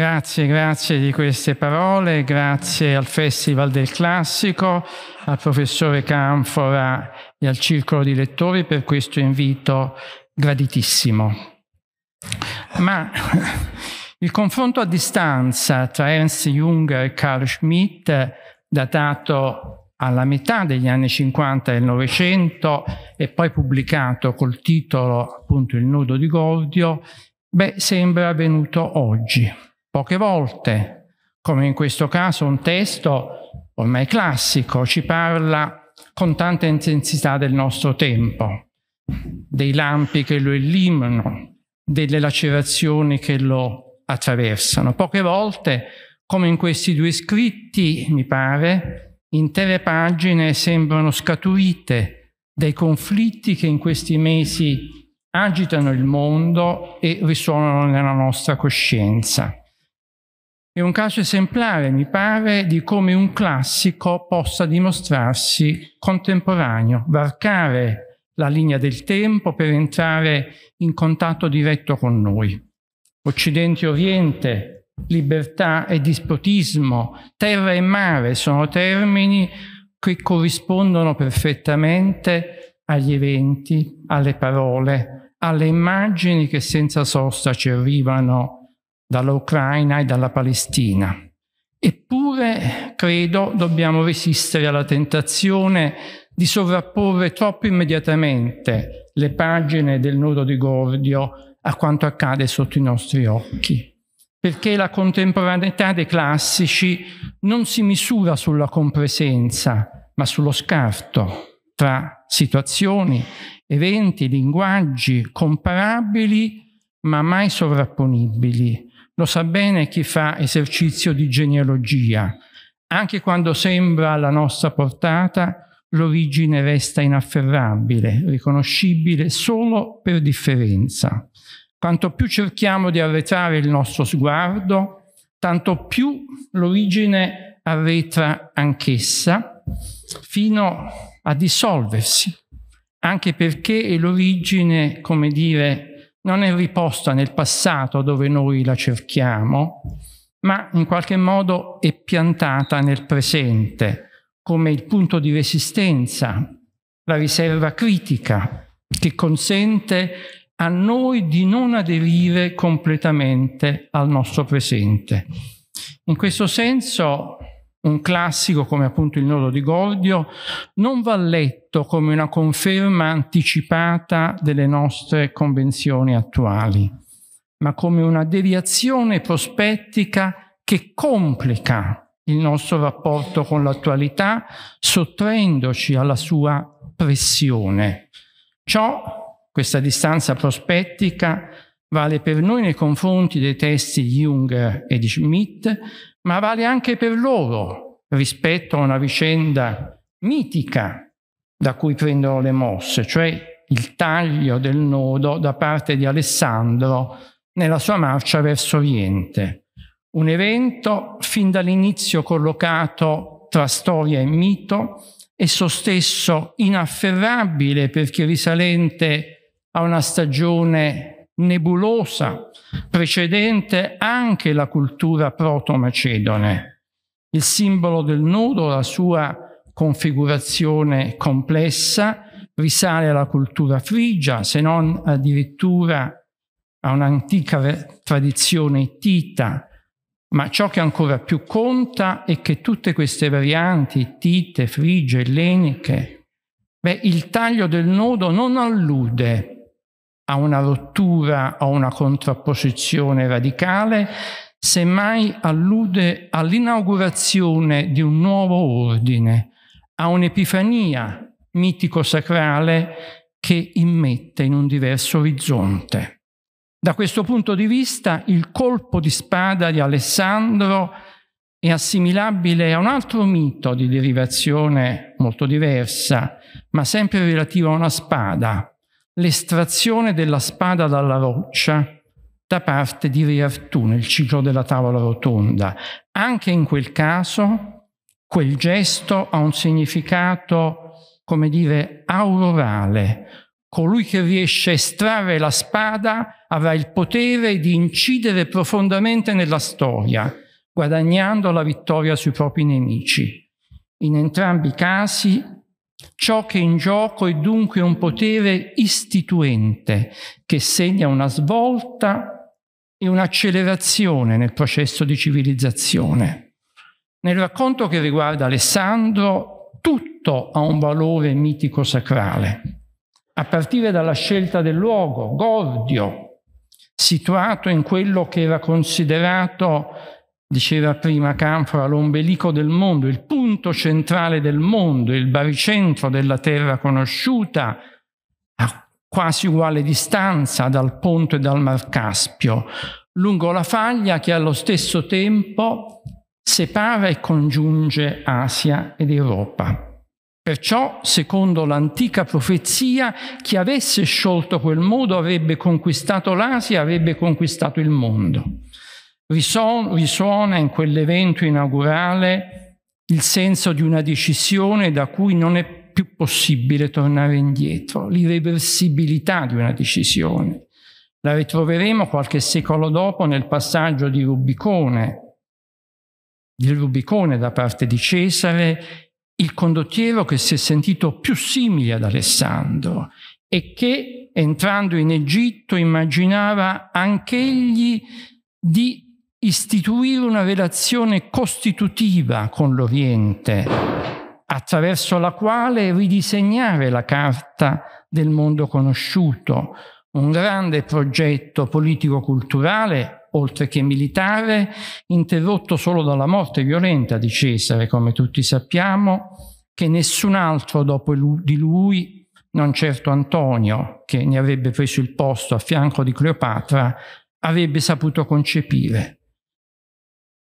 Grazie, grazie di queste parole, grazie al Festival del Classico, al professore Canfora e al Circolo di Lettori per questo invito graditissimo. Ma il confronto a distanza tra Ernst Jung e Carl Schmitt, datato alla metà degli anni 50 del Novecento e poi pubblicato col titolo appunto Il nudo di Gordio, beh, sembra avvenuto oggi. Poche volte, come in questo caso, un testo ormai classico ci parla con tanta intensità del nostro tempo, dei lampi che lo illuminano, delle lacerazioni che lo attraversano. Poche volte, come in questi due scritti, mi pare, intere pagine sembrano scaturite dai conflitti che in questi mesi agitano il mondo e risuonano nella nostra coscienza. È un caso esemplare, mi pare, di come un classico possa dimostrarsi contemporaneo, varcare la linea del tempo per entrare in contatto diretto con noi. Occidente-Oriente, e libertà e dispotismo, terra e mare sono termini che corrispondono perfettamente agli eventi, alle parole, alle immagini che senza sosta ci arrivano dall'Ucraina e dalla Palestina. Eppure, credo, dobbiamo resistere alla tentazione di sovrapporre troppo immediatamente le pagine del nodo di Gordio a quanto accade sotto i nostri occhi, perché la contemporaneità dei classici non si misura sulla compresenza, ma sullo scarto tra situazioni, eventi, linguaggi comparabili ma mai sovrapponibili lo sa bene chi fa esercizio di genealogia. Anche quando sembra alla nostra portata, l'origine resta inafferrabile, riconoscibile solo per differenza. Quanto più cerchiamo di arretrare il nostro sguardo, tanto più l'origine arretra anch'essa, fino a dissolversi, anche perché l'origine, come dire, non è riposta nel passato dove noi la cerchiamo, ma in qualche modo è piantata nel presente come il punto di resistenza, la riserva critica che consente a noi di non aderire completamente al nostro presente. In questo senso un classico come appunto il nodo di Gordio, non va letto come una conferma anticipata delle nostre convenzioni attuali, ma come una deviazione prospettica che complica il nostro rapporto con l'attualità, sottraendoci alla sua pressione. Ciò, questa distanza prospettica, Vale per noi nei confronti dei testi di Jung e di Schmidt, ma vale anche per loro rispetto a una vicenda mitica da cui prendono le mosse, cioè il taglio del nodo da parte di Alessandro nella sua marcia verso Oriente. Un evento fin dall'inizio collocato tra storia e mito, esso stesso inafferrabile perché risalente a una stagione nebulosa, precedente anche la cultura proto-macedone. Il simbolo del nudo, la sua configurazione complessa, risale alla cultura frigia, se non addirittura a un'antica tradizione ittita, ma ciò che ancora più conta è che tutte queste varianti, ittite, frigie, elleniche, beh, il taglio del nodo non allude a una rottura o una contrapposizione radicale, semmai allude all'inaugurazione di un nuovo ordine, a un'epifania mitico-sacrale che immette in un diverso orizzonte. Da questo punto di vista il colpo di spada di Alessandro è assimilabile a un altro mito di derivazione molto diversa, ma sempre relativo a una spada, l'estrazione della spada dalla roccia da parte di Re Artù nel ciclo della tavola rotonda. Anche in quel caso quel gesto ha un significato, come dire, aurorale. Colui che riesce a estrarre la spada avrà il potere di incidere profondamente nella storia, guadagnando la vittoria sui propri nemici. In entrambi i casi Ciò che è in gioco è dunque un potere istituente che segna una svolta e un'accelerazione nel processo di civilizzazione. Nel racconto che riguarda Alessandro, tutto ha un valore mitico-sacrale, a partire dalla scelta del luogo, Gordio, situato in quello che era considerato Diceva prima Canfora, l'ombelico del mondo, il punto centrale del mondo, il baricentro della terra conosciuta, a quasi uguale distanza dal Ponte e dal Mar Caspio, lungo la faglia che allo stesso tempo separa e congiunge Asia ed Europa. Perciò, secondo l'antica profezia, chi avesse sciolto quel modo avrebbe conquistato l'Asia, avrebbe conquistato il mondo risuona in quell'evento inaugurale il senso di una decisione da cui non è più possibile tornare indietro, l'irreversibilità di una decisione. La ritroveremo qualche secolo dopo nel passaggio di Rubicone, del Rubicone da parte di Cesare, il condottiero che si è sentito più simile ad Alessandro e che, entrando in Egitto, immaginava anch'egli di istituire una relazione costitutiva con l'Oriente, attraverso la quale ridisegnare la carta del mondo conosciuto, un grande progetto politico-culturale, oltre che militare, interrotto solo dalla morte violenta di Cesare, come tutti sappiamo, che nessun altro dopo di lui, non certo Antonio, che ne avrebbe preso il posto a fianco di Cleopatra, avrebbe saputo concepire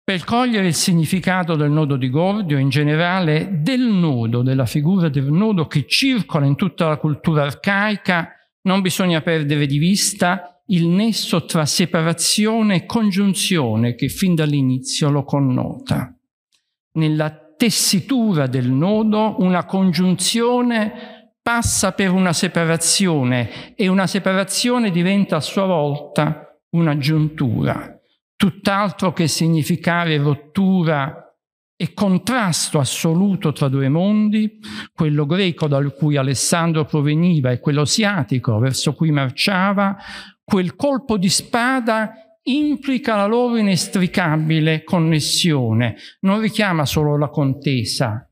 per cogliere il significato del nodo di Gordio, in generale del nodo, della figura del nodo che circola in tutta la cultura arcaica, non bisogna perdere di vista il nesso tra separazione e congiunzione che fin dall'inizio lo connota. Nella tessitura del nodo una congiunzione passa per una separazione e una separazione diventa a sua volta una giuntura tutt'altro che significare rottura e contrasto assoluto tra due mondi, quello greco dal cui Alessandro proveniva e quello asiatico verso cui marciava, quel colpo di spada implica la loro inestricabile connessione, non richiama solo la contesa,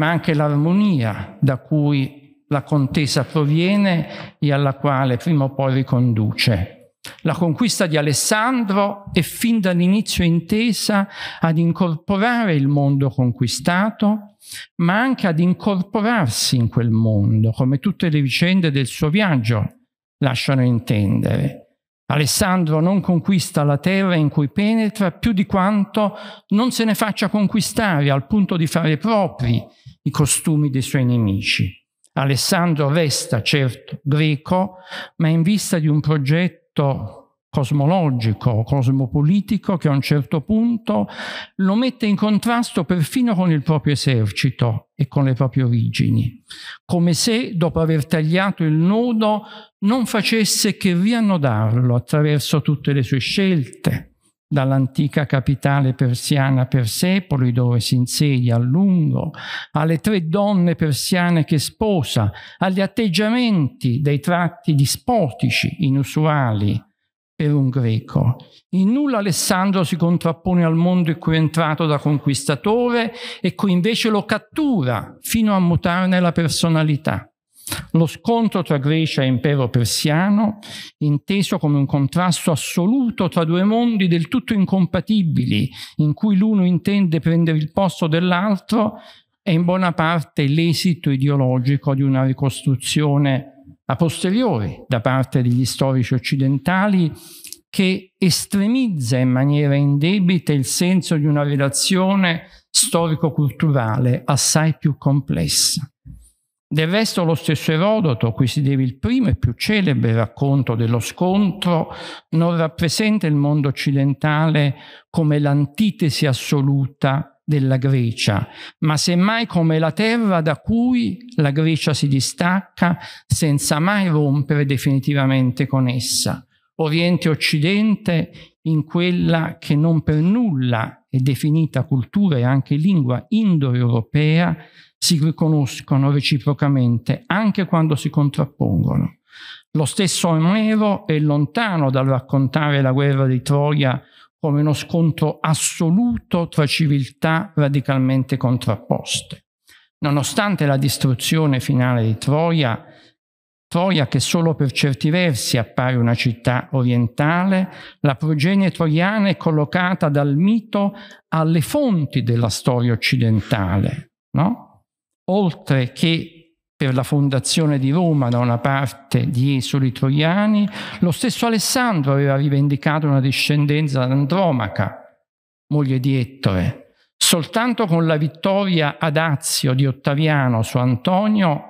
ma anche l'armonia da cui la contesa proviene e alla quale prima o poi riconduce. La conquista di Alessandro è fin dall'inizio intesa ad incorporare il mondo conquistato, ma anche ad incorporarsi in quel mondo, come tutte le vicende del suo viaggio lasciano intendere. Alessandro non conquista la terra in cui penetra più di quanto non se ne faccia conquistare al punto di fare propri i costumi dei suoi nemici. Alessandro resta certo greco, ma in vista di un progetto aspetto cosmologico, cosmopolitico che a un certo punto lo mette in contrasto perfino con il proprio esercito e con le proprie origini, come se dopo aver tagliato il nodo non facesse che riannodarlo attraverso tutte le sue scelte, dall'antica capitale persiana Persepoli, dove si insedia a lungo, alle tre donne persiane che sposa, agli atteggiamenti dei tratti dispotici, inusuali per un greco. In nulla Alessandro si contrappone al mondo in cui è entrato da conquistatore e cui invece lo cattura fino a mutarne la personalità. Lo scontro tra Grecia e impero persiano, inteso come un contrasto assoluto tra due mondi del tutto incompatibili, in cui l'uno intende prendere il posto dell'altro, è in buona parte l'esito ideologico di una ricostruzione a posteriori da parte degli storici occidentali che estremizza in maniera indebita il senso di una relazione storico-culturale assai più complessa. Del resto lo stesso Erodoto, a cui si deve il primo e più celebre racconto dello scontro, non rappresenta il mondo occidentale come l'antitesi assoluta della Grecia, ma semmai come la terra da cui la Grecia si distacca senza mai rompere definitivamente con essa. Oriente e Occidente in quella che non per nulla è definita cultura e anche lingua indoeuropea, si riconoscono reciprocamente anche quando si contrappongono. Lo stesso Omero è lontano dal raccontare la guerra di Troia come uno scontro assoluto tra civiltà radicalmente contrapposte. Nonostante la distruzione finale di Troia, Troia che solo per certi versi appare una città orientale, la progenie troiana è collocata dal mito alle fonti della storia occidentale, no? oltre che per la fondazione di Roma da una parte di esuli troiani, lo stesso Alessandro aveva rivendicato una discendenza Andromaca, moglie di Ettore. Soltanto con la vittoria ad Azio di Ottaviano su Antonio,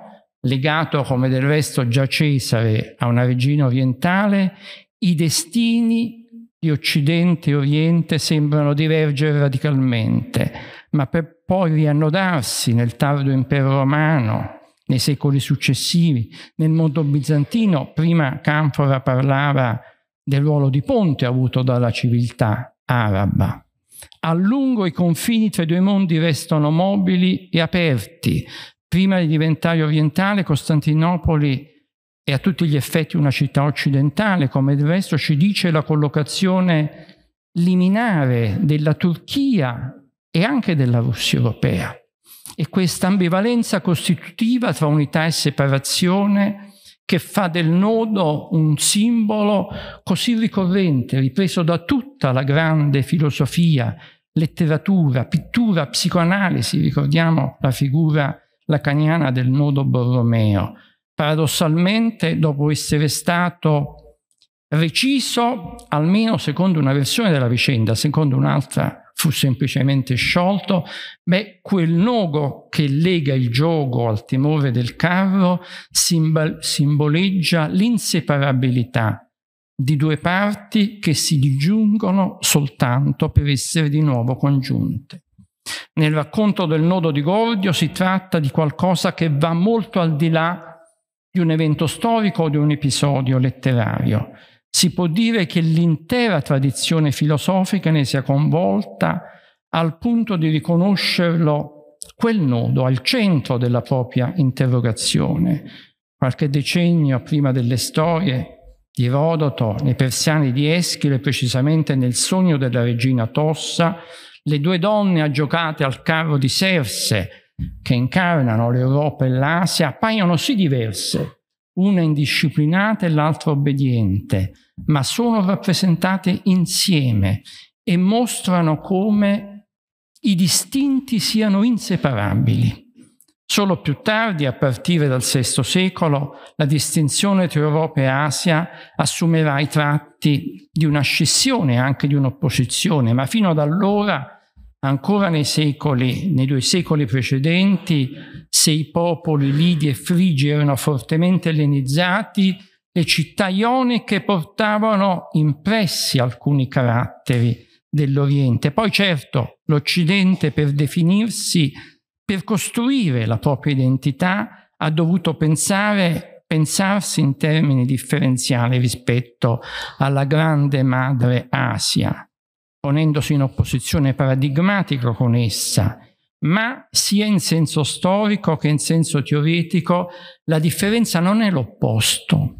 legato come del resto già Cesare a una regina orientale, i destini di Occidente e Oriente sembrano divergere radicalmente, ma per poi riannodarsi nel tardo impero romano, nei secoli successivi, nel mondo bizantino. Prima Canfora parlava del ruolo di ponte avuto dalla civiltà araba. A lungo i confini tra i due mondi restano mobili e aperti. Prima di diventare orientale, Costantinopoli è a tutti gli effetti una città occidentale, come del resto ci dice la collocazione liminare della Turchia e anche della Russia europea. E questa ambivalenza costitutiva tra unità e separazione che fa del nodo un simbolo così ricorrente, ripreso da tutta la grande filosofia, letteratura, pittura, psicoanalisi, ricordiamo la figura lacaniana del nodo Borromeo. Paradossalmente, dopo essere stato reciso, almeno secondo una versione della vicenda, secondo un'altra fu semplicemente sciolto, beh, quel nodo che lega il gioco al timore del carro simbol- simboleggia l'inseparabilità di due parti che si disgiungono soltanto per essere di nuovo congiunte. Nel racconto del nodo di Gordio si tratta di qualcosa che va molto al di là di un evento storico o di un episodio letterario si può dire che l'intera tradizione filosofica ne sia convolta al punto di riconoscerlo quel nodo al centro della propria interrogazione. Qualche decennio prima delle storie di Erodoto, nei persiani di Eschile, precisamente nel sogno della regina Tossa, le due donne aggiocate al carro di Serse, che incarnano l'Europa e l'Asia, appaiono sì diverse, una indisciplinata e l'altra obbediente, ma sono rappresentate insieme e mostrano come i distinti siano inseparabili. Solo più tardi, a partire dal VI secolo, la distinzione tra Europa e Asia assumerà i tratti di una scissione, anche di un'opposizione, ma fino ad allora ancora nei, secoli, nei due secoli precedenti, se i popoli lidi e frigi erano fortemente ellenizzati, le città ioniche portavano impressi alcuni caratteri dell'Oriente. Poi certo l'Occidente per definirsi, per costruire la propria identità, ha dovuto pensare, pensarsi in termini differenziali rispetto alla grande madre Asia ponendosi in opposizione paradigmatica con essa, ma sia in senso storico che in senso teoretico la differenza non è l'opposto,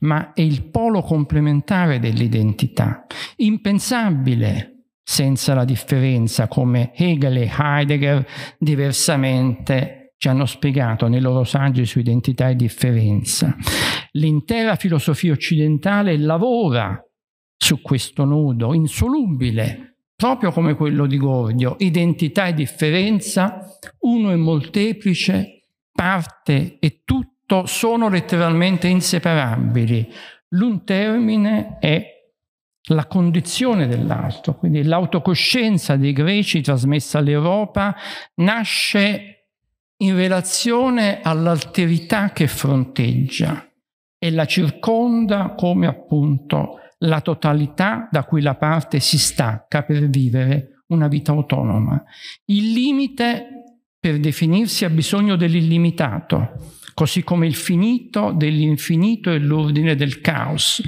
ma è il polo complementare dell'identità, impensabile senza la differenza come Hegel e Heidegger diversamente ci hanno spiegato nei loro saggi su identità e differenza. L'intera filosofia occidentale lavora su questo nudo insolubile, proprio come quello di Gordio, identità e differenza, uno e molteplice, parte e tutto sono letteralmente inseparabili. L'un termine è la condizione dell'altro, quindi l'autocoscienza dei greci trasmessa all'Europa nasce in relazione all'alterità che fronteggia e la circonda come appunto la totalità da cui la parte si stacca per vivere una vita autonoma. Il limite per definirsi ha bisogno dell'illimitato, così come il finito dell'infinito e l'ordine del caos,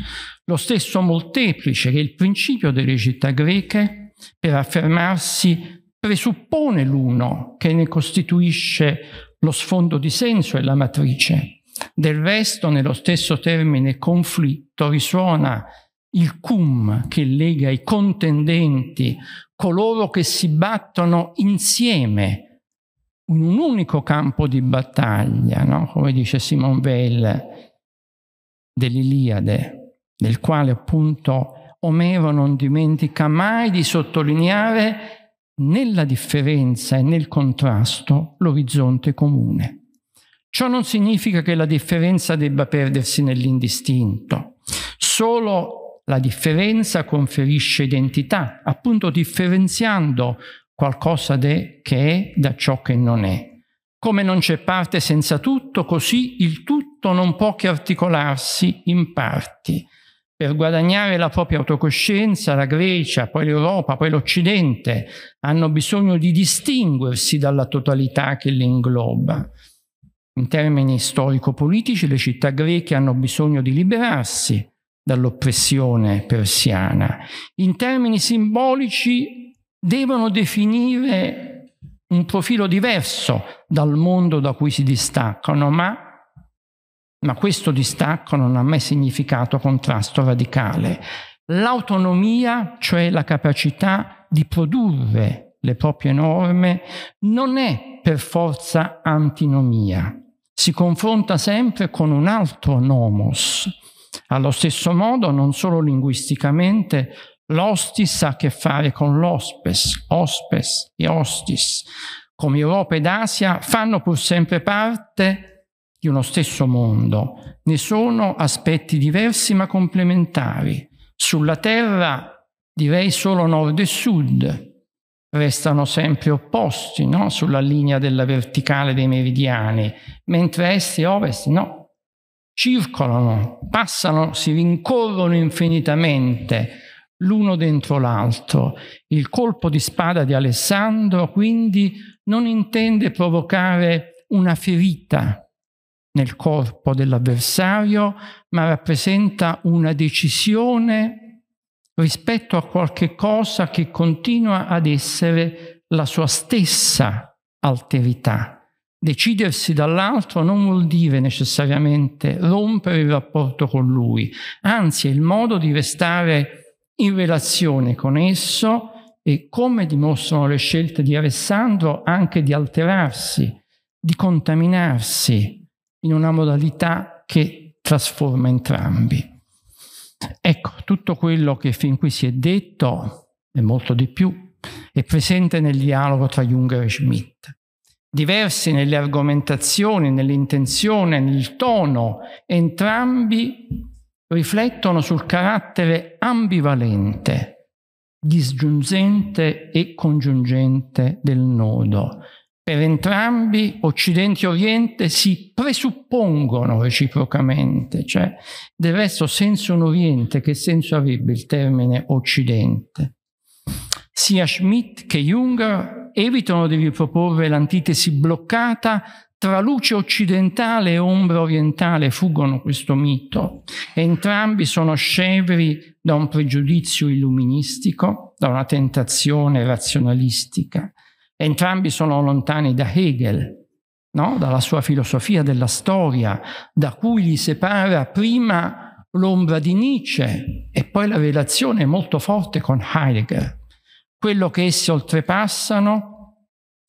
lo stesso molteplice che il principio delle città greche per affermarsi presuppone l'uno che ne costituisce lo sfondo di senso e la matrice. Del resto, nello stesso termine conflitto risuona il cum che lega i contendenti, coloro che si battono insieme in un unico campo di battaglia, no? come dice Simon Weil dell'Iliade, nel quale appunto Omero non dimentica mai di sottolineare nella differenza e nel contrasto l'orizzonte comune. Ciò non significa che la differenza debba perdersi nell'indistinto, solo la differenza conferisce identità, appunto differenziando qualcosa de, che è da ciò che non è. Come non c'è parte senza tutto, così il tutto non può che articolarsi in parti. Per guadagnare la propria autocoscienza, la Grecia, poi l'Europa, poi l'Occidente hanno bisogno di distinguersi dalla totalità che li ingloba. In termini storico-politici, le città greche hanno bisogno di liberarsi dall'oppressione persiana. In termini simbolici devono definire un profilo diverso dal mondo da cui si distaccano, ma, ma questo distacco non ha mai significato contrasto radicale. L'autonomia, cioè la capacità di produrre le proprie norme, non è per forza antinomia, si confronta sempre con un altro nomos, allo stesso modo, non solo linguisticamente, l'hostis ha a che fare con l'ospes, ospes e hostis. Come Europa ed Asia fanno pur sempre parte di uno stesso mondo. Ne sono aspetti diversi ma complementari. Sulla Terra direi solo nord e sud restano sempre opposti no? sulla linea della verticale dei meridiani, mentre est e ovest no, circolano, passano, si rincorrono infinitamente l'uno dentro l'altro. Il colpo di spada di Alessandro quindi non intende provocare una ferita nel corpo dell'avversario, ma rappresenta una decisione rispetto a qualche cosa che continua ad essere la sua stessa alterità. Decidersi dall'altro non vuol dire necessariamente rompere il rapporto con lui, anzi è il modo di restare in relazione con esso e come dimostrano le scelte di Alessandro anche di alterarsi, di contaminarsi in una modalità che trasforma entrambi. Ecco, tutto quello che fin qui si è detto, e molto di più, è presente nel dialogo tra Jung e Schmidt diversi nelle argomentazioni, nell'intenzione, nel tono, entrambi riflettono sul carattere ambivalente, disgiungente e congiungente del nodo. Per entrambi Occidente e Oriente si presuppongono reciprocamente, cioè del resto senza un Oriente che senso avrebbe il termine Occidente? Sia Schmidt che Junger evitano di riproporre l'antitesi bloccata tra luce occidentale e ombra orientale fuggono questo mito. Entrambi sono scevri da un pregiudizio illuministico, da una tentazione razionalistica. Entrambi sono lontani da Hegel, no? dalla sua filosofia della storia, da cui li separa prima l'ombra di Nietzsche e poi la relazione molto forte con Heidegger quello che essi oltrepassano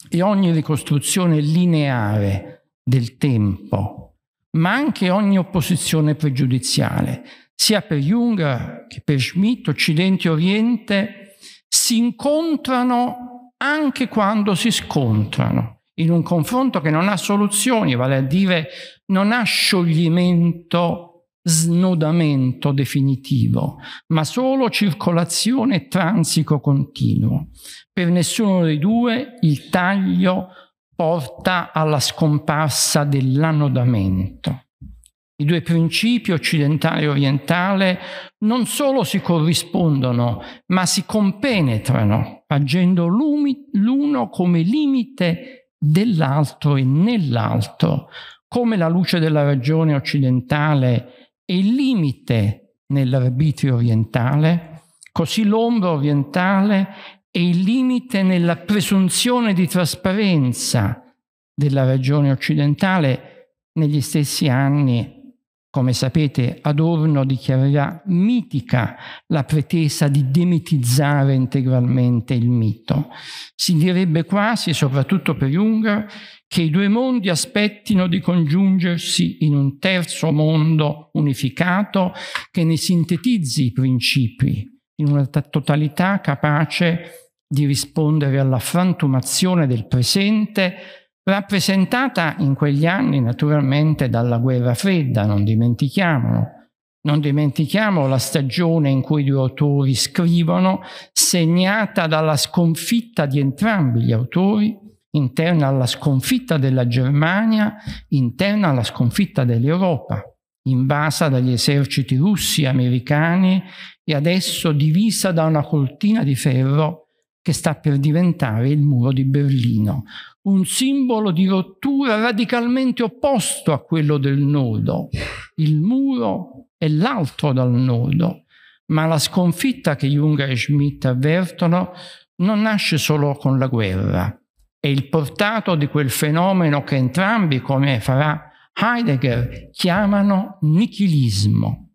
e ogni ricostruzione lineare del tempo, ma anche ogni opposizione pregiudiziale, sia per Jung che per Schmidt, Occidente e Oriente, si incontrano anche quando si scontrano, in un confronto che non ha soluzioni, vale a dire non ha scioglimento snodamento definitivo, ma solo circolazione e transico continuo. Per nessuno dei due il taglio porta alla scomparsa dell'annodamento. I due principi occidentale e orientale non solo si corrispondono, ma si compenetrano, agendo l'uno come limite dell'altro e nell'altro, come la luce della ragione occidentale e il limite nell'arbitrio orientale, così l'ombra orientale e il limite nella presunzione di trasparenza della ragione occidentale negli stessi anni come sapete, Adorno dichiarerà mitica la pretesa di demitizzare integralmente il mito. Si direbbe quasi, soprattutto per Junger, che i due mondi aspettino di congiungersi in un terzo mondo unificato che ne sintetizzi i principi, in una totalità capace di rispondere alla frantumazione del presente rappresentata in quegli anni naturalmente dalla guerra fredda, non dimentichiamolo. Non dimentichiamo la stagione in cui i due autori scrivono, segnata dalla sconfitta di entrambi gli autori, interna alla sconfitta della Germania, interna alla sconfitta dell'Europa, invasa dagli eserciti russi e americani e adesso divisa da una cortina di ferro che sta per diventare il muro di Berlino, un simbolo di rottura radicalmente opposto a quello del nodo. Il muro è l'altro dal nodo, ma la sconfitta che Jung e Schmidt avvertono non nasce solo con la guerra, è il portato di quel fenomeno che entrambi, come farà Heidegger, chiamano nichilismo.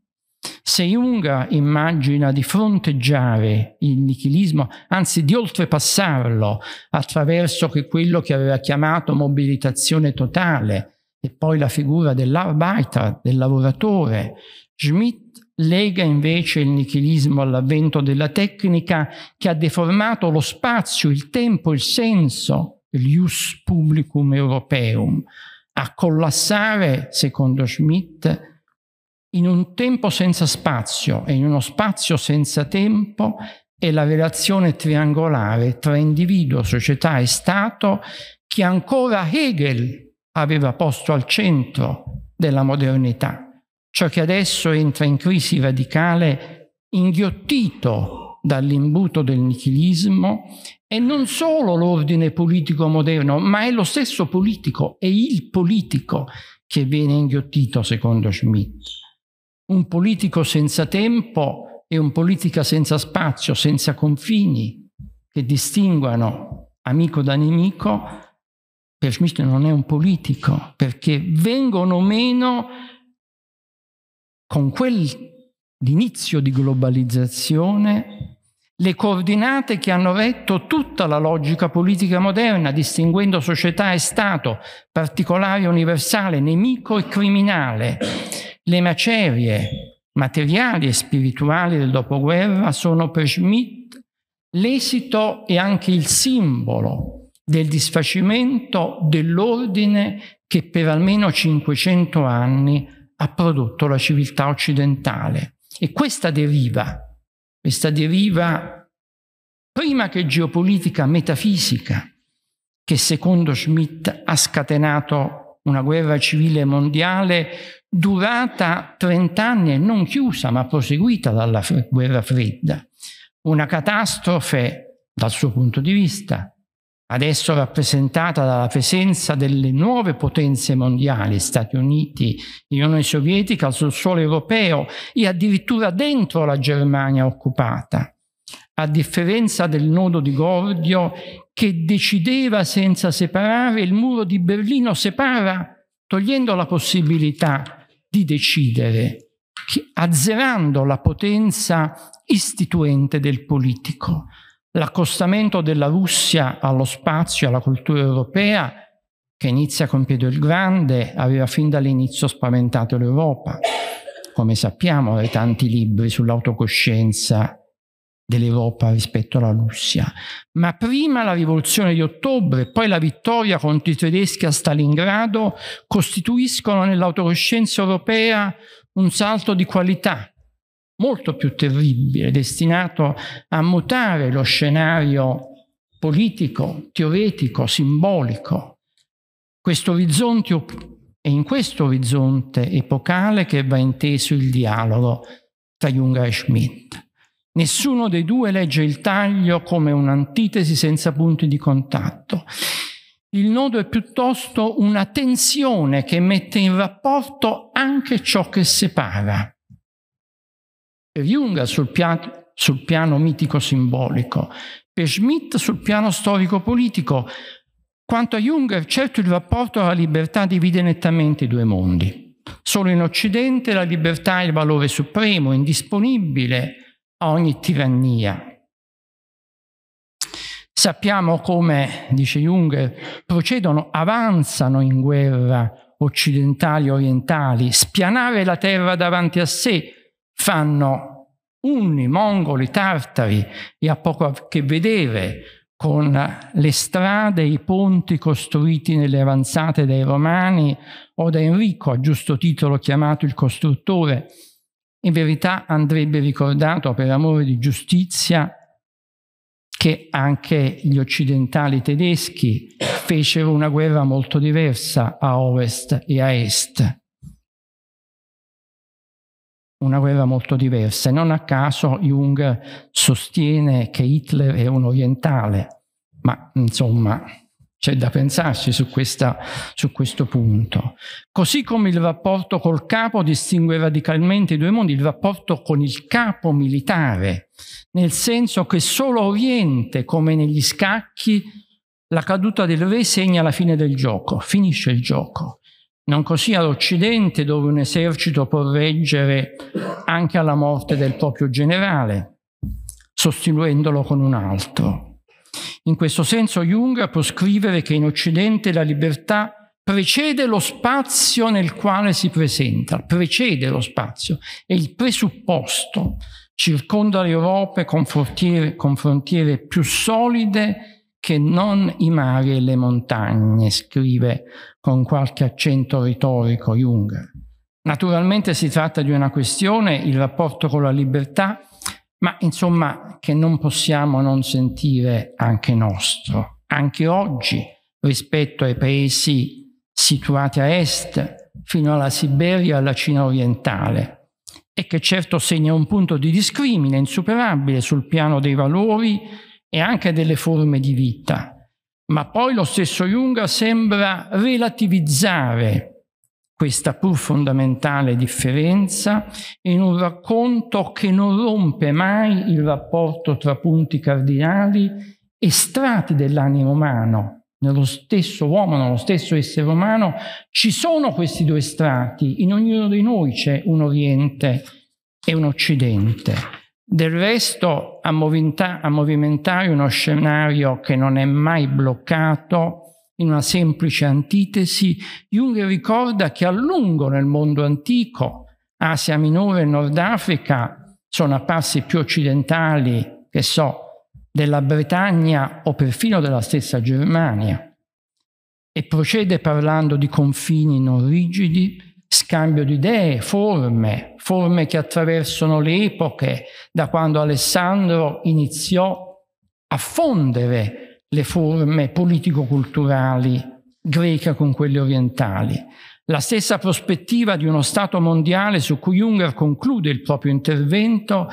Se Jung immagina di fronteggiare il nichilismo, anzi di oltrepassarlo attraverso quello che aveva chiamato mobilitazione totale e poi la figura dell'arbeiter, del lavoratore, Schmidt lega invece il nichilismo all'avvento della tecnica che ha deformato lo spazio, il tempo, il senso, l'ius publicum europeum, a collassare, secondo Schmidt, in un tempo senza spazio e in uno spazio senza tempo è la relazione triangolare tra individuo, società e Stato che ancora Hegel aveva posto al centro della modernità, ciò che adesso entra in crisi radicale inghiottito dall'imbuto del nichilismo e non solo l'ordine politico moderno, ma è lo stesso politico, è il politico che viene inghiottito secondo Schmitt un politico senza tempo e un politica senza spazio, senza confini, che distinguano amico da nemico, per Schmidt non è un politico, perché vengono meno con quell'inizio di globalizzazione le coordinate che hanno retto tutta la logica politica moderna, distinguendo società e Stato, particolare e universale, nemico e criminale. Le macerie materiali e spirituali del dopoguerra sono per Schmidt l'esito e anche il simbolo del disfacimento dell'ordine che per almeno 500 anni ha prodotto la civiltà occidentale. E questa deriva questa deriva prima che geopolitica, metafisica, che secondo Schmitt ha scatenato una guerra civile mondiale durata 30 anni e non chiusa, ma proseguita dalla guerra fredda. Una catastrofe, dal suo punto di vista, adesso rappresentata dalla presenza delle nuove potenze mondiali, Stati Uniti, Unione Sovietica, sul suolo europeo e addirittura dentro la Germania occupata, a differenza del nodo di Gordio che decideva senza separare, il muro di Berlino separa, togliendo la possibilità di decidere, azzerando la potenza istituente del politico l'accostamento della Russia allo spazio e alla cultura europea, che inizia con Pietro il Grande, aveva fin dall'inizio spaventato l'Europa, come sappiamo dai tanti libri sull'autocoscienza dell'Europa rispetto alla Russia. Ma prima la rivoluzione di ottobre, poi la vittoria contro i tedeschi a Stalingrado costituiscono nell'autocoscienza europea un salto di qualità molto più terribile, destinato a mutare lo scenario politico, teoretico, simbolico. Questo orizzonte, è in questo orizzonte epocale che va inteso il dialogo tra Jung e Schmidt. Nessuno dei due legge il taglio come un'antitesi senza punti di contatto. Il nodo è piuttosto una tensione che mette in rapporto anche ciò che separa. Jung sul, pia- sul piano mitico-simbolico, per Schmitt sul piano storico-politico. Quanto a Jung, certo il rapporto alla libertà divide nettamente i due mondi. Solo in Occidente la libertà è il valore supremo, indisponibile a ogni tirannia. Sappiamo come, dice Jung, procedono, avanzano in guerra occidentali e orientali, spianare la terra davanti a sé, fanno unni, mongoli, tartari e ha poco a che vedere con le strade e i ponti costruiti nelle avanzate dai Romani o da Enrico, a giusto titolo chiamato il costruttore. In verità andrebbe ricordato per amore di giustizia che anche gli occidentali tedeschi fecero una guerra molto diversa a ovest e a est una guerra molto diversa. Non a caso Jung sostiene che Hitler è un orientale, ma insomma c'è da pensarci su, questa, su, questo punto. Così come il rapporto col capo distingue radicalmente i due mondi, il rapporto con il capo militare, nel senso che solo Oriente, come negli scacchi, la caduta del re segna la fine del gioco, finisce il gioco. Non così all'Occidente, dove un esercito può reggere anche alla morte del proprio generale, sostituendolo con un altro. In questo senso Jung può scrivere che in Occidente la libertà precede lo spazio nel quale si presenta, precede lo spazio, è il presupposto, circonda l'Europa con frontiere, con frontiere più solide che non i mari e le montagne, scrive con qualche accento retorico Jung. Naturalmente si tratta di una questione, il rapporto con la libertà, ma insomma che non possiamo non sentire anche nostro, anche oggi rispetto ai paesi situati a est, fino alla Siberia e alla Cina orientale, e che certo segna un punto di discrimine insuperabile sul piano dei valori e anche delle forme di vita. Ma poi lo stesso Jung sembra relativizzare questa pur fondamentale differenza in un racconto che non rompe mai il rapporto tra punti cardinali e strati dell'animo umano. Nello stesso uomo, nello stesso essere umano, ci sono questi due strati. In ognuno di noi c'è un Oriente e un Occidente. Del resto, a, moventa- a movimentare uno scenario che non è mai bloccato in una semplice antitesi, Jung ricorda che a lungo nel mondo antico Asia Minore e Nord Africa sono apparsi più occidentali, che so, della Bretagna o perfino della stessa Germania. E procede parlando di confini non rigidi, scambio di idee, forme, forme che attraversano le epoche, da quando Alessandro iniziò a fondere le forme politico-culturali greche con quelle orientali. La stessa prospettiva di uno Stato mondiale su cui Junger conclude il proprio intervento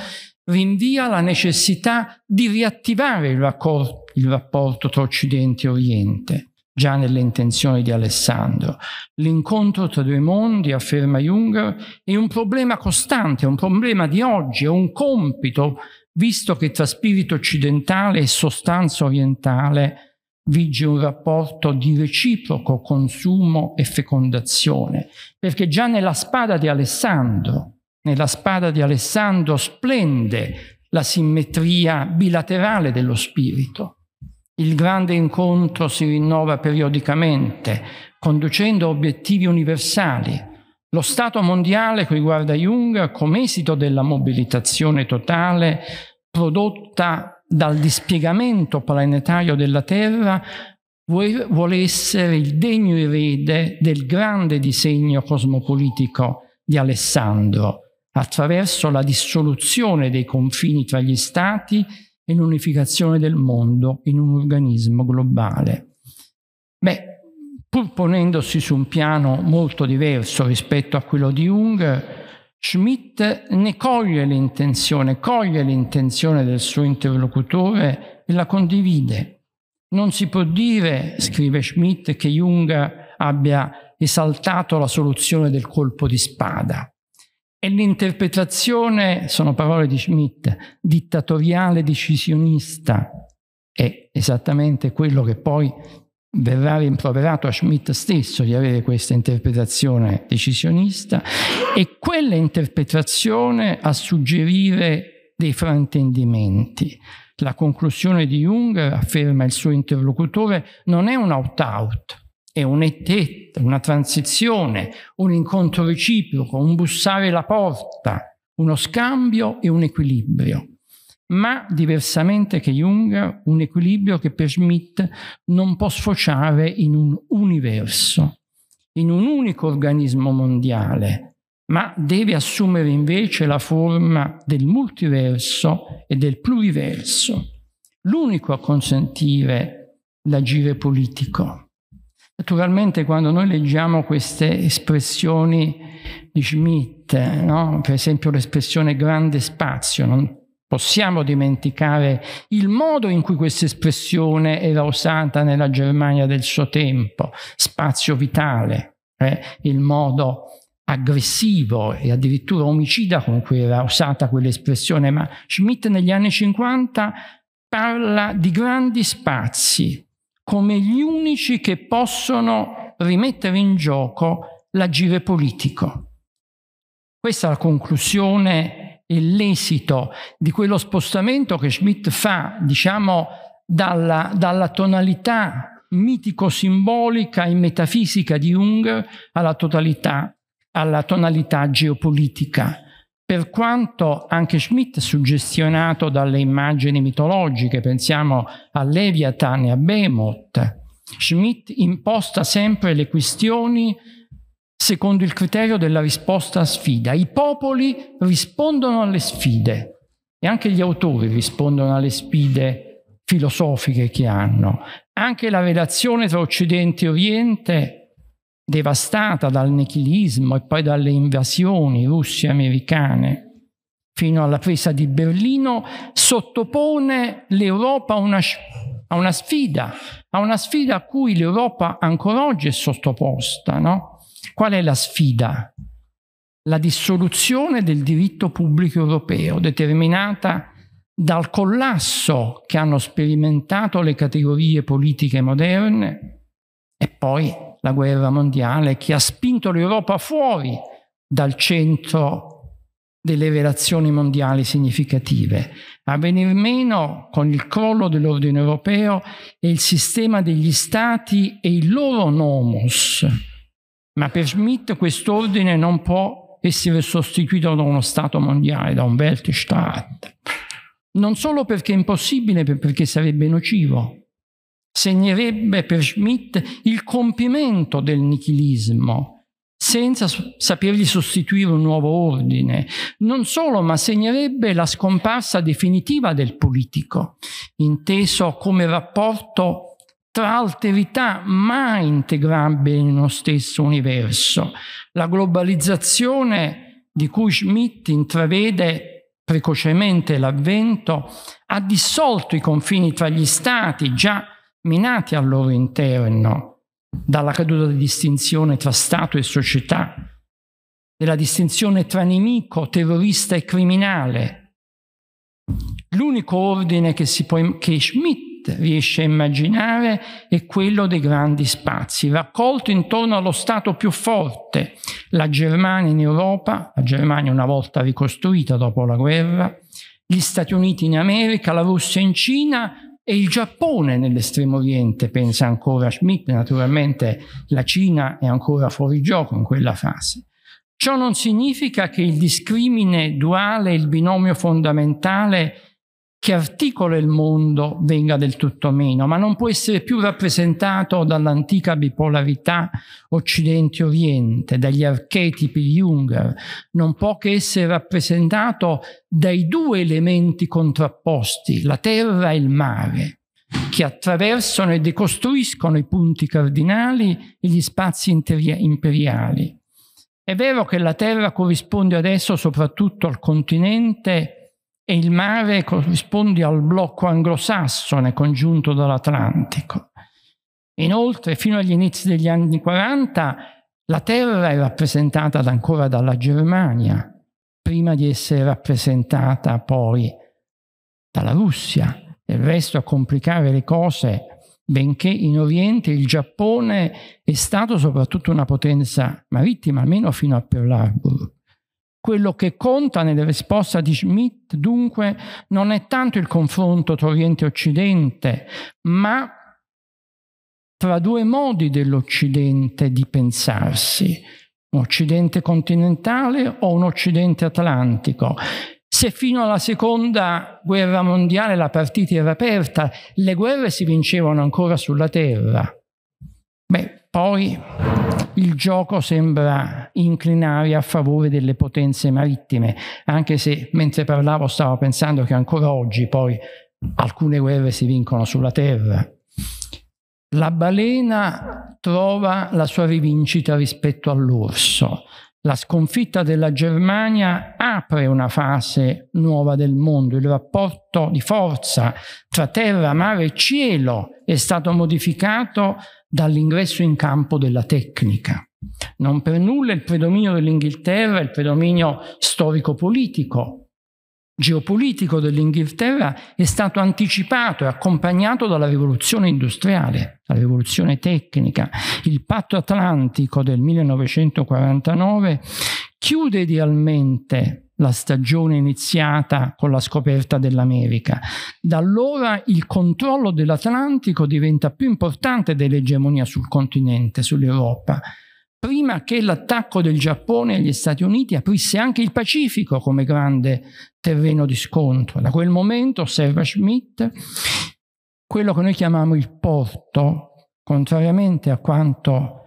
rinvia la necessità di riattivare il, raccordo, il rapporto tra Occidente e Oriente già nelle intenzioni di Alessandro. L'incontro tra due mondi, afferma Jung, è un problema costante, è un problema di oggi, è un compito, visto che tra spirito occidentale e sostanza orientale vige un rapporto di reciproco consumo e fecondazione, perché già nella spada di Alessandro, nella spada di Alessandro splende la simmetria bilaterale dello spirito il grande incontro si rinnova periodicamente, conducendo a obiettivi universali. Lo Stato mondiale che guarda Jung come esito della mobilitazione totale prodotta dal dispiegamento planetario della Terra vuole essere il degno erede del grande disegno cosmopolitico di Alessandro, attraverso la dissoluzione dei confini tra gli Stati e l'unificazione del mondo in un organismo globale. Beh, pur ponendosi su un piano molto diverso rispetto a quello di Jung, Schmidt ne coglie l'intenzione, coglie l'intenzione del suo interlocutore e la condivide. Non si può dire, scrive Schmidt, che Jung abbia esaltato la soluzione del colpo di spada è l'interpretazione, sono parole di Schmidt, dittatoriale decisionista, è esattamente quello che poi verrà rimproverato a Schmidt stesso di avere questa interpretazione decisionista, e quella interpretazione a suggerire dei fraintendimenti. La conclusione di Jung, afferma il suo interlocutore, non è un out-out, è un'ettetta, una transizione, un incontro reciproco, un bussare la porta, uno scambio e un equilibrio. Ma diversamente che Jung, un equilibrio che per Schmitt non può sfociare in un universo, in un unico organismo mondiale, ma deve assumere invece la forma del multiverso e del pluriverso, l'unico a consentire l'agire politico. Naturalmente quando noi leggiamo queste espressioni di Schmidt, eh, no? per esempio l'espressione grande spazio, non possiamo dimenticare il modo in cui questa espressione era usata nella Germania del suo tempo, spazio vitale, eh? il modo aggressivo e addirittura omicida con cui era usata quell'espressione, ma Schmidt negli anni 50 parla di grandi spazi, come gli unici che possono rimettere in gioco l'agire politico. Questa è la conclusione e l'esito di quello spostamento che Schmidt fa, diciamo, dalla, dalla tonalità mitico-simbolica e metafisica di Jung alla, totalità, alla tonalità geopolitica per quanto anche Schmidt, suggestionato dalle immagini mitologiche, pensiamo a Leviathan e a Behemoth, Schmidt imposta sempre le questioni secondo il criterio della risposta a sfida. I popoli rispondono alle sfide e anche gli autori rispondono alle sfide filosofiche che hanno. Anche la relazione tra Occidente e Oriente devastata dal nichilismo e poi dalle invasioni russe e americane fino alla presa di Berlino, sottopone l'Europa a una, a una sfida, a una sfida a cui l'Europa ancora oggi è sottoposta. No? Qual è la sfida? La dissoluzione del diritto pubblico europeo determinata dal collasso che hanno sperimentato le categorie politiche moderne e poi la guerra mondiale che ha spinto l'Europa fuori dal centro delle relazioni mondiali significative, a venir meno con il crollo dell'ordine europeo e il sistema degli stati e il loro nomos. Ma per Schmidt quest'ordine non può essere sostituito da uno Stato mondiale, da un Weltstaat. Non solo perché è impossibile, ma perché sarebbe nocivo segnerebbe per Schmitt il compimento del nichilismo, senza sapergli sostituire un nuovo ordine. Non solo, ma segnerebbe la scomparsa definitiva del politico, inteso come rapporto tra alterità mai integrabili in uno stesso universo. La globalizzazione di cui Schmitt intravede precocemente l'avvento ha dissolto i confini tra gli stati già minati al loro interno dalla caduta di distinzione tra Stato e società, della distinzione tra nemico, terrorista e criminale. L'unico ordine che, si può, che Schmidt riesce a immaginare è quello dei grandi spazi, raccolto intorno allo Stato più forte, la Germania in Europa, la Germania una volta ricostruita dopo la guerra, gli Stati Uniti in America, la Russia in Cina, e il Giappone nell'estremo oriente pensa ancora a Schmidt, naturalmente la Cina è ancora fuori gioco in quella fase. Ciò non significa che il discrimine duale, il binomio fondamentale che articola il mondo venga del tutto meno, ma non può essere più rappresentato dall'antica bipolarità Occidente-Oriente, dagli archetipi Junger, non può che essere rappresentato dai due elementi contrapposti, la terra e il mare, che attraversano e decostruiscono i punti cardinali e gli spazi imperiali. È vero che la terra corrisponde adesso soprattutto al continente e il mare corrisponde al blocco anglosassone congiunto dall'Atlantico. Inoltre, fino agli inizi degli anni 40, la terra è rappresentata ancora dalla Germania, prima di essere rappresentata poi dalla Russia. Del resto, a complicare le cose, benché in Oriente il Giappone è stato soprattutto una potenza marittima, almeno fino a Pearl Harbor. Quello che conta nella risposta di Schmidt, dunque, non è tanto il confronto tra Oriente e Occidente, ma tra due modi dell'Occidente di pensarsi, un Occidente continentale o un Occidente atlantico. Se fino alla seconda guerra mondiale la partita era aperta, le guerre si vincevano ancora sulla terra. Beh, poi il gioco sembra inclinare a favore delle potenze marittime, anche se mentre parlavo stavo pensando che ancora oggi poi alcune guerre si vincono sulla terra. La balena trova la sua rivincita rispetto all'orso. La sconfitta della Germania apre una fase nuova del mondo, il rapporto di forza tra terra, mare e cielo è stato modificato dall'ingresso in campo della tecnica. Non per nulla il predominio dell'Inghilterra, il predominio storico-politico, geopolitico dell'Inghilterra è stato anticipato e accompagnato dalla rivoluzione industriale, dalla rivoluzione tecnica. Il patto atlantico del 1949 chiude idealmente la stagione iniziata con la scoperta dell'America. Da allora il controllo dell'Atlantico diventa più importante dell'egemonia sul continente, sull'Europa. Prima che l'attacco del Giappone agli Stati Uniti aprisse anche il Pacifico come grande terreno di scontro. Da quel momento, osserva Schmidt, quello che noi chiamiamo il porto, contrariamente a quanto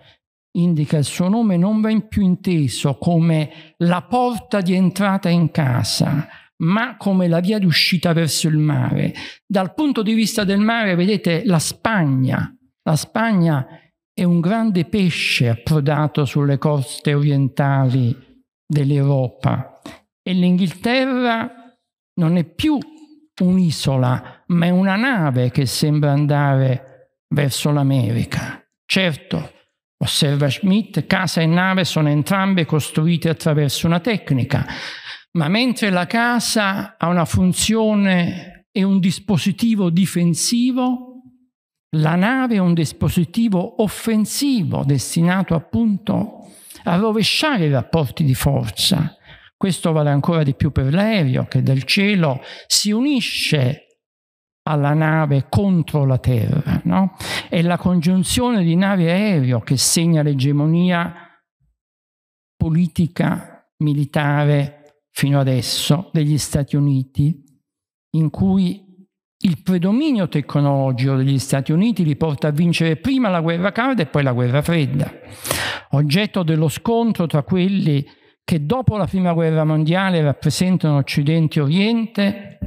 indica il suo nome non ben più inteso come la porta di entrata in casa, ma come la via d'uscita verso il mare. Dal punto di vista del mare, vedete, la Spagna, la Spagna è un grande pesce approdato sulle coste orientali dell'Europa e l'Inghilterra non è più un'isola, ma è una nave che sembra andare verso l'America. Certo, Osserva Schmidt, casa e nave sono entrambe costruite attraverso una tecnica, ma mentre la casa ha una funzione e un dispositivo difensivo, la nave è un dispositivo offensivo destinato appunto a rovesciare i rapporti di forza. Questo vale ancora di più per l'aereo che dal cielo si unisce alla nave contro la terra. No? È la congiunzione di nave e aereo che segna l'egemonia politica, militare fino adesso degli Stati Uniti, in cui il predominio tecnologico degli Stati Uniti li porta a vincere prima la guerra calda e poi la guerra fredda, oggetto dello scontro tra quelli che dopo la prima guerra mondiale rappresentano Occidente e Oriente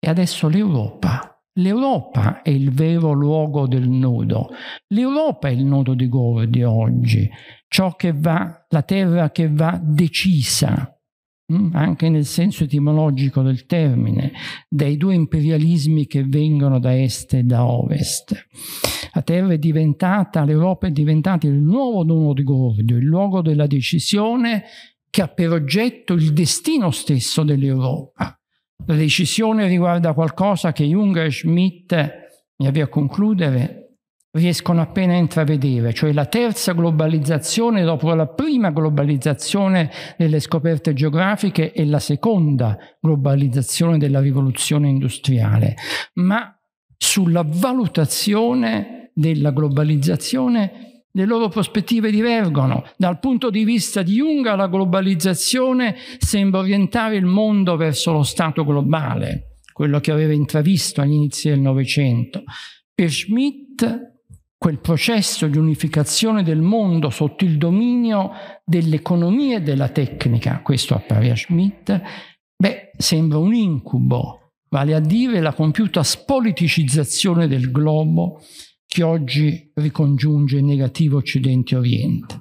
e adesso l'Europa. L'Europa è il vero luogo del nudo. L'Europa è il nodo di Gore di oggi. Ciò che va, la terra che va decisa, mm, anche nel senso etimologico del termine, dai due imperialismi che vengono da est e da ovest. La terra è diventata, l'Europa è diventata il nuovo dono di Gordio, il luogo della decisione che ha per oggetto il destino stesso dell'Europa. La decisione riguarda qualcosa che Jung e Schmidt, mi avvio a concludere, riescono appena a intravedere, cioè la terza globalizzazione dopo la prima globalizzazione delle scoperte geografiche e la seconda globalizzazione della rivoluzione industriale, ma sulla valutazione della globalizzazione le loro prospettive divergono. Dal punto di vista di Jung la globalizzazione sembra orientare il mondo verso lo Stato globale, quello che aveva intravisto agli inizi del Novecento. Per Schmidt quel processo di unificazione del mondo sotto il dominio dell'economia e della tecnica, questo appare a Schmidt, beh, sembra un incubo, vale a dire la compiuta spoliticizzazione del globo che oggi ricongiunge negativo Occidente Oriente.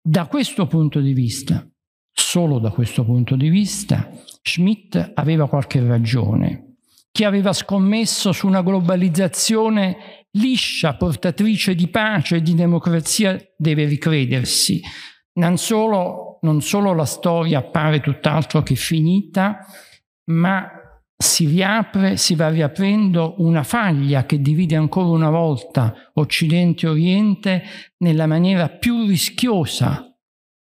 Da questo punto di vista, solo da questo punto di vista, Schmidt aveva qualche ragione. Chi aveva scommesso su una globalizzazione liscia, portatrice di pace e di democrazia, deve ricredersi. Non solo, non solo la storia appare tutt'altro che finita, ma si riapre, si va riaprendo una faglia che divide ancora una volta Occidente e Oriente nella maniera più rischiosa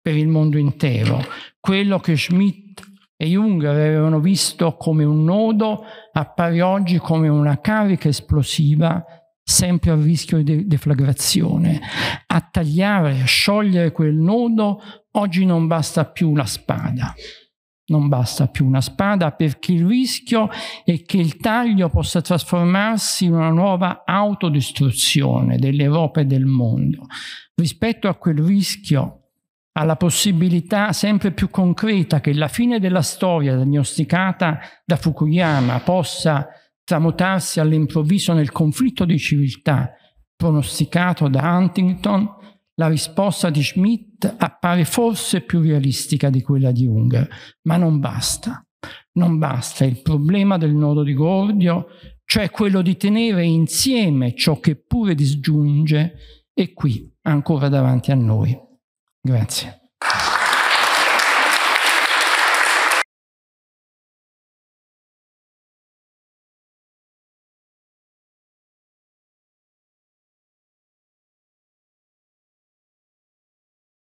per il mondo intero, quello che Schmidt e Junger avevano visto come un nodo appare oggi come una carica esplosiva sempre a rischio di deflagrazione. A tagliare, a sciogliere quel nodo oggi non basta più la spada. Non basta più una spada perché il rischio è che il taglio possa trasformarsi in una nuova autodistruzione dell'Europa e del mondo. Rispetto a quel rischio, alla possibilità sempre più concreta che la fine della storia diagnosticata da Fukuyama possa tramutarsi all'improvviso nel conflitto di civiltà pronosticato da Huntington, la risposta di Schmidt appare forse più realistica di quella di Unger, ma non basta. Non basta, il problema del nodo di Gordio, cioè quello di tenere insieme ciò che pure disgiunge, è qui, ancora davanti a noi. Grazie.